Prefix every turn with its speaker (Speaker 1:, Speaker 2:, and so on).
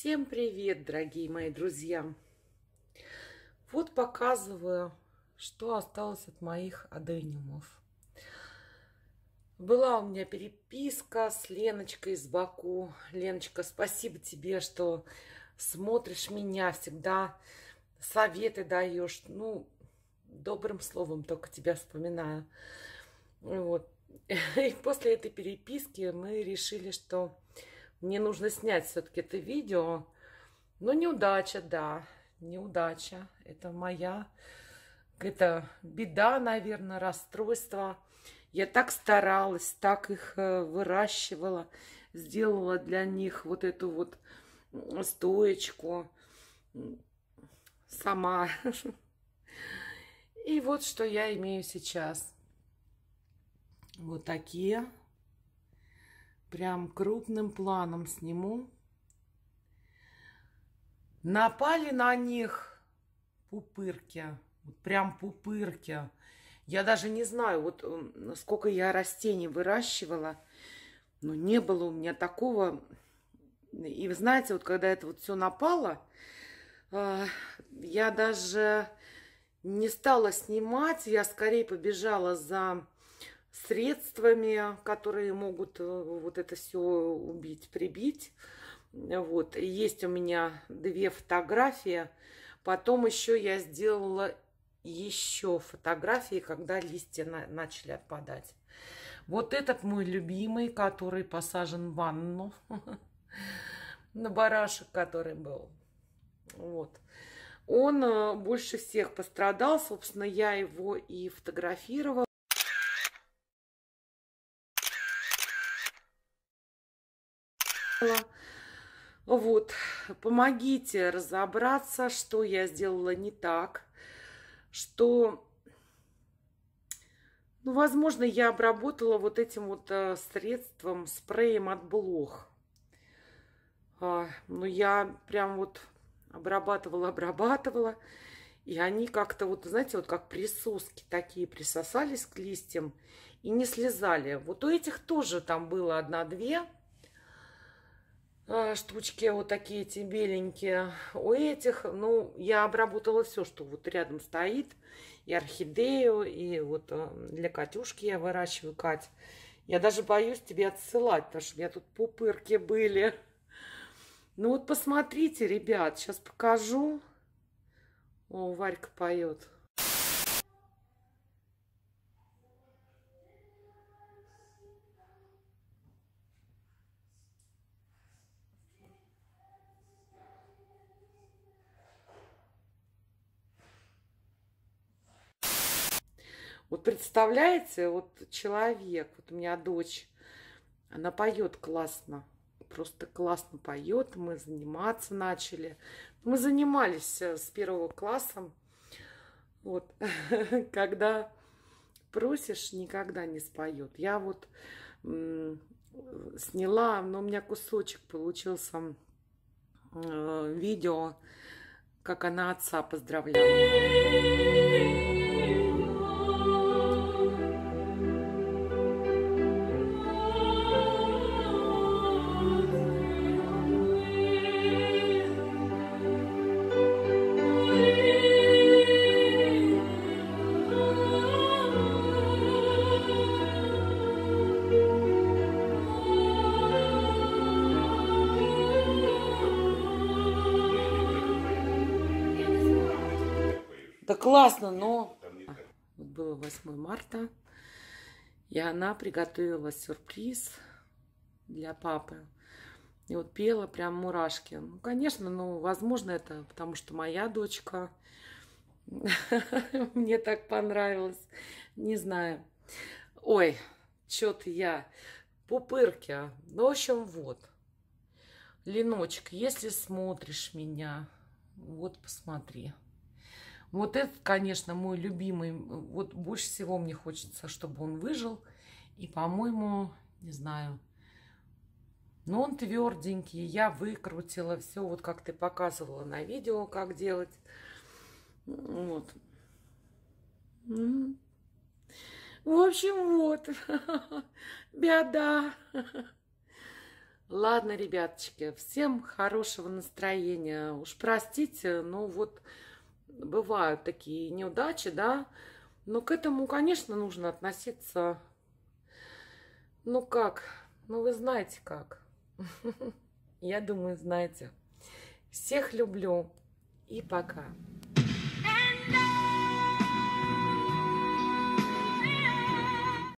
Speaker 1: Всем привет, дорогие мои друзья! Вот показываю, что осталось от моих адениумов. Была у меня переписка с Леночкой из Баку. Леночка, спасибо тебе, что смотришь меня, всегда советы даешь. Ну, добрым словом только тебя вспоминаю. Вот. И после этой переписки мы решили, что мне нужно снять все-таки это видео. Но неудача, да, неудача. Это моя какая-то беда, наверное, расстройство. Я так старалась, так их э, выращивала, сделала для них вот эту вот стоечку сама. И вот что я имею сейчас. Вот такие Прям крупным планом сниму. Напали на них пупырки. Прям пупырки. Я даже не знаю, вот сколько я растений выращивала, но не было у меня такого. И вы знаете, вот когда это вот все напало, а, я даже не стала снимать, я скорее побежала за средствами, которые могут э, вот это все убить, прибить. Вот, есть у меня две фотографии. Потом еще я сделала еще фотографии, когда листья на начали отпадать. Вот этот мой любимый, который посажен в ванну. На барашек, который был. Вот. Он э, больше всех пострадал. Собственно, я его и фотографировала. Вот, помогите разобраться, что я сделала не так, что, ну, возможно, я обработала вот этим вот э, средством, спреем от блох. А, Но ну, я прям вот обрабатывала, обрабатывала, и они как-то вот, знаете, вот как присоски такие присосались к листьям и не слезали. Вот у этих тоже там было одна-две, Э, штучки вот такие эти беленькие. У этих, ну, я обработала все, что вот рядом стоит. И орхидею, и вот э, для Катюшки я выращиваю, Кать. Я даже боюсь тебе отсылать, потому что у меня тут пупырки были. Ну вот посмотрите, ребят, сейчас покажу. О, Варька поет. Вот представляете, вот человек, вот у меня дочь, она поет классно, просто классно поет, мы заниматься начали. Мы занимались э, с первого класса, вот, когда просишь, никогда не споет. Я вот сняла, но у меня кусочек получился э, видео, как она отца поздравляла. Это классно, но... Вот было 8 марта, и она приготовила сюрприз для папы. И вот пела прям мурашки. Ну, конечно, ну, возможно, это потому что моя дочка. Мне так понравилось. Не знаю. Ой, что-то я. Пупырки. А. Ну, в общем, вот. Леночек, если смотришь меня, вот посмотри. Вот этот, конечно, мой любимый. Вот больше всего мне хочется, чтобы он выжил. И, по-моему, не знаю, но он тверденький. Я выкрутила все, вот как ты показывала на видео, как делать. Вот. В общем, вот. Беда. Ладно, ребяточки, всем хорошего настроения. Уж простите, но вот бывают такие неудачи, да, но к этому, конечно, нужно относиться, ну как, ну вы знаете как. Я думаю, знаете. Всех люблю и пока.